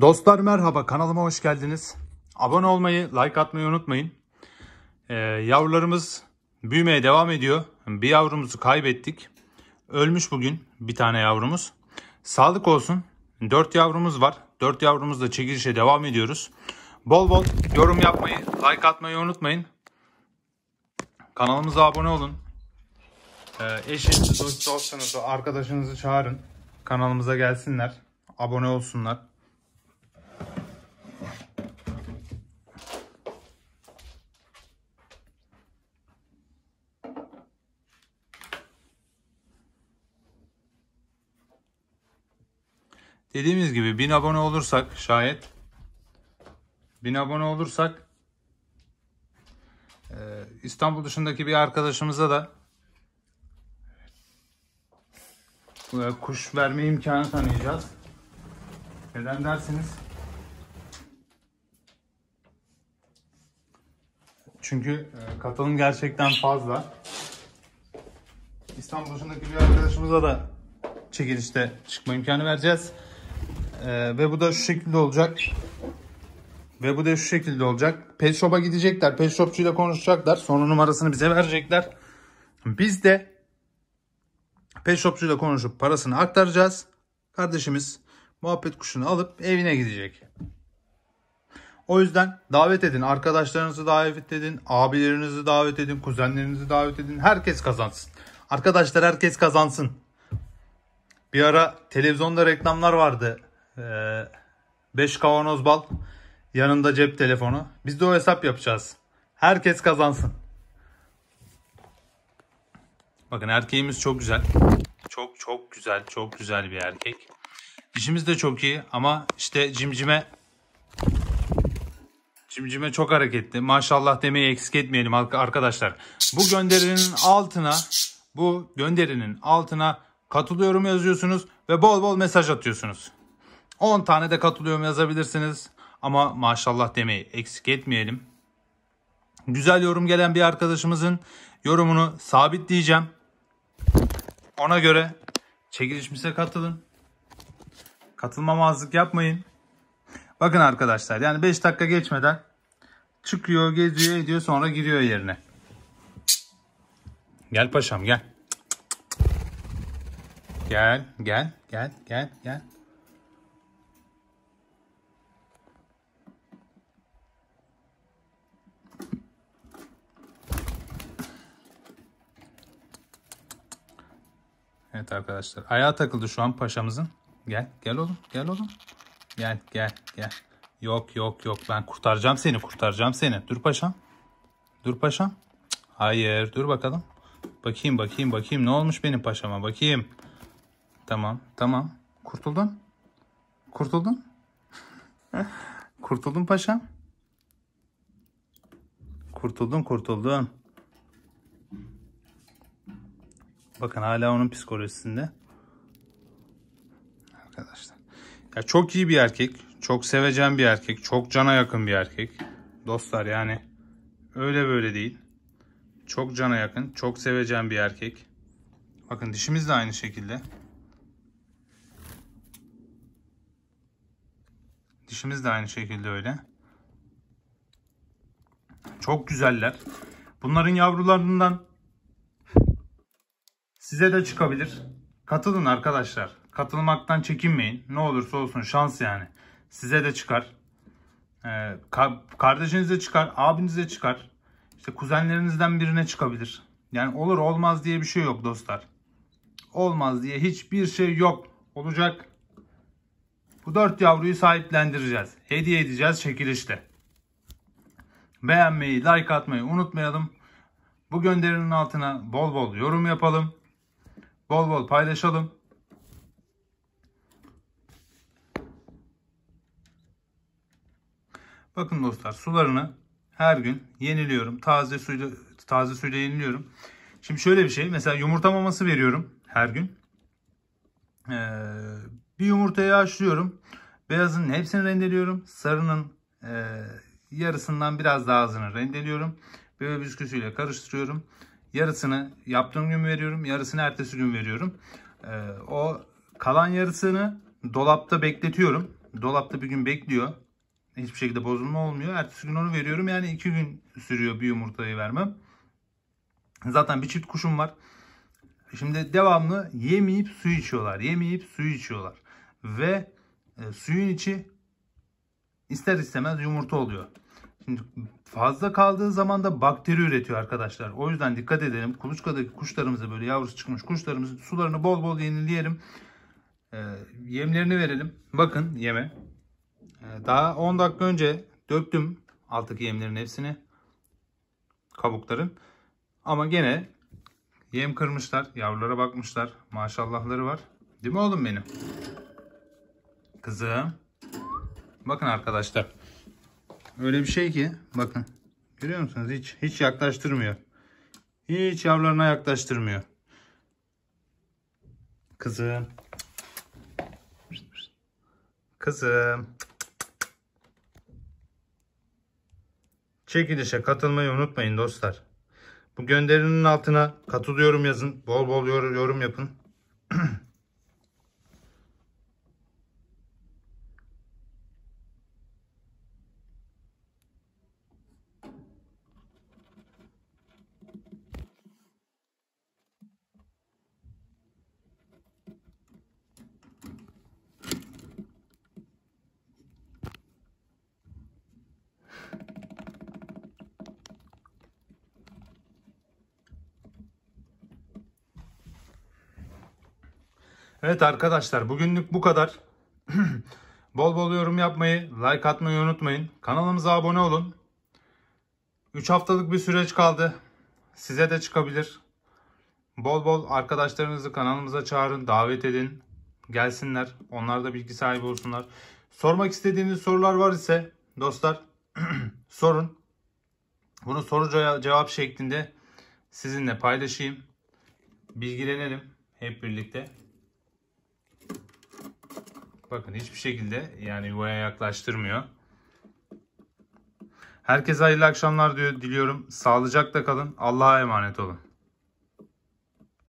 Dostlar merhaba kanalıma hoş geldiniz. Abone olmayı, like atmayı unutmayın. Ee, yavrularımız büyümeye devam ediyor. Bir yavrumuzu kaybettik. Ölmüş bugün bir tane yavrumuz. Sağlık olsun. 4 yavrumuz var. 4 yavrumuzla çekilişe devam ediyoruz. Bol bol yorum yapmayı, like atmayı unutmayın. Kanalımıza abone olun. Ee, eşinizi, dostlarınızı, arkadaşınızı çağırın. Kanalımıza gelsinler. Abone olsunlar. Dediğimiz gibi 1000 abone olursak şayet 1000 abone olursak e, İstanbul dışındaki bir arkadaşımıza da e, kuş verme imkanı tanıyacağız. Neden dersiniz? Çünkü e, katılım gerçekten fazla. İstanbul dışındaki bir arkadaşımıza da çekilişte çıkma imkanı vereceğiz. Ee, ve bu da şu şekilde olacak. Ve bu da şu şekilde olacak. Pet Shop'a gidecekler. Pet Shop'çuyla konuşacaklar. Sonra numarasını bize verecekler. Biz de Pet Shop'çuyla konuşup parasını aktaracağız. Kardeşimiz muhabbet kuşunu alıp evine gidecek. O yüzden davet edin. Arkadaşlarınızı davet edin. Abilerinizi davet edin. Kuzenlerinizi davet edin. Herkes kazansın. Arkadaşlar herkes kazansın. Bir ara televizyonda reklamlar vardı. 5 ee, kavanoz bal. Yanında cep telefonu. Biz de o hesap yapacağız. Herkes kazansın. Bakın erkeğimiz çok güzel. Çok çok güzel. Çok güzel bir erkek. İşimiz de çok iyi ama işte cimcime cimcime çok hareketli. Maşallah demeyi eksik etmeyelim arkadaşlar. Bu gönderinin altına bu gönderinin altına katılıyorum yazıyorsunuz ve bol bol mesaj atıyorsunuz. 10 tane de katılıyorum yazabilirsiniz. Ama maşallah demeyi eksik etmeyelim. Güzel yorum gelen bir arkadaşımızın yorumunu sabitleyeceğim. Ona göre çekilişimize katılın. Katılmamazlık yapmayın. Bakın arkadaşlar yani 5 dakika geçmeden çıkıyor, geziyor, ediyor sonra giriyor yerine. Gel paşam gel. Gel, gel, gel, gel, gel. Evet arkadaşlar. Ayağa takıldı şu an paşamızın. Gel. Gel oğlum. Gel oğlum. Gel. Gel. Gel. Yok yok yok. Ben kurtaracağım seni. Kurtaracağım seni. Dur paşam. Dur paşam. hayır. Dur bakalım. Bakayım bakayım bakayım. Ne olmuş benim paşama? Bakayım. Tamam. Tamam. Kurtuldun. Kurtuldun. kurtuldun paşam. Kurtuldun kurtuldun. Bakın hala onun psikolojisinde. Arkadaşlar. Ya çok iyi bir erkek. Çok seveceğim bir erkek. Çok cana yakın bir erkek. Dostlar yani öyle böyle değil. Çok cana yakın. Çok seveceğim bir erkek. Bakın dişimiz de aynı şekilde. Dişimiz de aynı şekilde öyle. Çok güzeller. Bunların yavrularından Size de çıkabilir. Katılın arkadaşlar. Katılmaktan çekinmeyin. Ne olursa olsun şans yani. Size de çıkar. Ee, ka kardeşinize çıkar. Abinize çıkar. İşte kuzenlerinizden birine çıkabilir. Yani olur olmaz diye bir şey yok dostlar. Olmaz diye hiçbir şey yok. Olacak. Bu dört yavruyu sahiplendireceğiz. Hediye edeceğiz çekilişte. Beğenmeyi, like atmayı unutmayalım. Bu gönderinin altına bol bol yorum yapalım. Bol bol paylaşalım. Bakın dostlar sularını her gün yeniliyorum. Taze suyla taze suyla yeniliyorum. Şimdi şöyle bir şey. Mesela yumurta maması veriyorum her gün. Ee, bir yumurtayı haşlıyorum. Beyazının hepsini rendeliyorum. Sarının e, yarısından biraz daha azını rendeliyorum. Bebe bisküsüyle karıştırıyorum. Yarısını yaptığım gün veriyorum. Yarısını ertesi gün veriyorum. Ee, o kalan yarısını dolapta bekletiyorum. Dolapta bir gün bekliyor. Hiçbir şekilde bozulma olmuyor. Ertesi gün onu veriyorum. Yani iki gün sürüyor bir yumurtayı vermem. Zaten bir çift kuşum var. Şimdi devamlı yemeyip su içiyorlar. Yemeyip su içiyorlar. Ve e, suyun içi ister istemez yumurta oluyor. Şimdi fazla kaldığı zaman da bakteri üretiyor arkadaşlar. O yüzden dikkat edelim. Kuluçkadaki kuşlarımıza böyle yavrusu çıkmış kuşlarımızın sularını bol bol yenileyelim. E, yemlerini verelim. Bakın yeme. E, daha 10 dakika önce döktüm alttaki yemlerin hepsini. Kabukların. Ama gene yem kırmışlar. Yavrulara bakmışlar. Maşallahları var. Değil mi oğlum benim? Kızım. Bakın arkadaşlar. Öyle bir şey ki bakın. Görüyor musunuz? Hiç hiç yaklaştırmıyor. Hiç yavrularına yaklaştırmıyor. Kızım. Kızım. Çekilişe katılmayı unutmayın dostlar. Bu gönderinin altına katılıyorum yazın. Bol bol yorum yapın. Evet arkadaşlar bugünlük bu kadar. bol bol yorum yapmayı, like atmayı unutmayın. Kanalımıza abone olun. 3 haftalık bir süreç kaldı. Size de çıkabilir. Bol bol arkadaşlarınızı kanalımıza çağırın, davet edin. Gelsinler. Onlar da bilgi sahibi olsunlar. Sormak istediğiniz sorular var ise dostlar sorun. Bunu soru cevap şeklinde sizinle paylaşayım. Bilgilenelim hep birlikte. Bakın hiçbir şekilde yani yuvaya yaklaştırmıyor. Herkese hayırlı akşamlar diyor, diliyorum. Sağlıcakla kalın. Allah'a emanet olun.